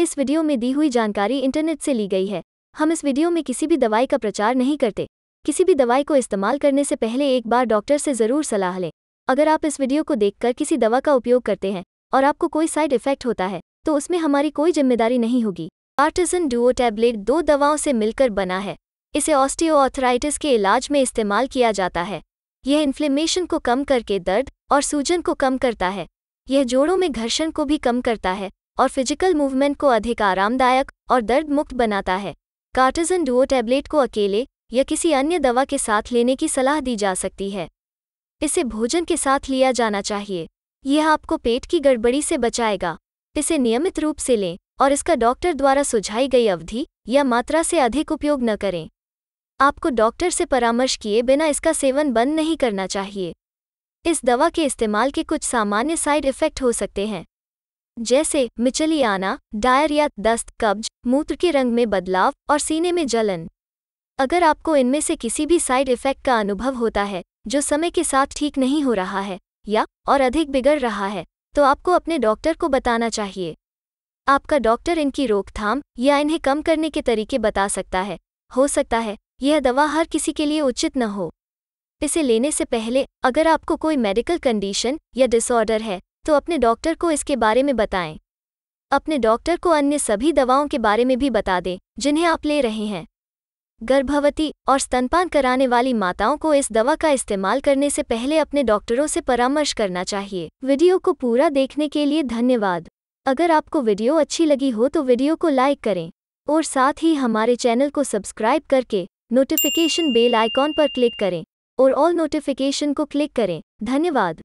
इस वीडियो में दी हुई जानकारी इंटरनेट से ली गई है हम इस वीडियो में किसी भी दवाई का प्रचार नहीं करते किसी भी दवाई को इस्तेमाल करने से पहले एक बार डॉक्टर से ज़रूर सलाह लें अगर आप इस वीडियो को देखकर किसी दवा का उपयोग करते हैं और आपको कोई साइड इफेक्ट होता है तो उसमें हमारी कोई जिम्मेदारी नहीं होगी आर्टिसन डुओ टैबलेट दो दवाओं से मिलकर बना है इसे ऑस्टियोऑथराइटिस के इलाज में इस्तेमाल किया जाता है यह इन्फ्लेमेशन को कम करके दर्द और सूजन को कम करता है यह जोड़ों में घर्षण को भी कम करता है और फिजिकल मूवमेंट को अधिक आरामदायक और दर्द मुक्त बनाता है कार्टिजन डुओ टैबलेट को अकेले या किसी अन्य दवा के साथ लेने की सलाह दी जा सकती है इसे भोजन के साथ लिया जाना चाहिए यह आपको पेट की गड़बड़ी से बचाएगा इसे नियमित रूप से लें और इसका डॉक्टर द्वारा सुझाई गई अवधि या मात्रा से अधिक उपयोग न करें आपको डॉक्टर से परामर्श किए बिना इसका सेवन बंद नहीं करना चाहिए इस दवा के इस्तेमाल के कुछ सामान्य साइड इफ़ेक्ट हो सकते हैं जैसे मिचलियाना डायरिया दस्त कब्ज मूत्र के रंग में बदलाव और सीने में जलन अगर आपको इनमें से किसी भी साइड इफेक्ट का अनुभव होता है जो समय के साथ ठीक नहीं हो रहा है या और अधिक बिगड़ रहा है तो आपको अपने डॉक्टर को बताना चाहिए आपका डॉक्टर इनकी रोकथाम या इन्हें कम करने के तरीके बता सकता है हो सकता है यह दवा हर किसी के लिए उचित न हो इसे लेने से पहले अगर आपको कोई मेडिकल कंडीशन या डिसऑर्डर है तो अपने डॉक्टर को इसके बारे में बताएं अपने डॉक्टर को अन्य सभी दवाओं के बारे में भी बता दें जिन्हें आप ले रहे हैं गर्भवती और स्तनपान कराने वाली माताओं को इस दवा का इस्तेमाल करने से पहले अपने डॉक्टरों से परामर्श करना चाहिए वीडियो को पूरा देखने के लिए धन्यवाद अगर आपको वीडियो अच्छी लगी हो तो वीडियो को लाइक करें और साथ ही हमारे चैनल को सब्सक्राइब करके नोटिफिकेशन बेल आइकॉन पर क्लिक करें और ऑल नोटिफिकेशन को क्लिक करें धन्यवाद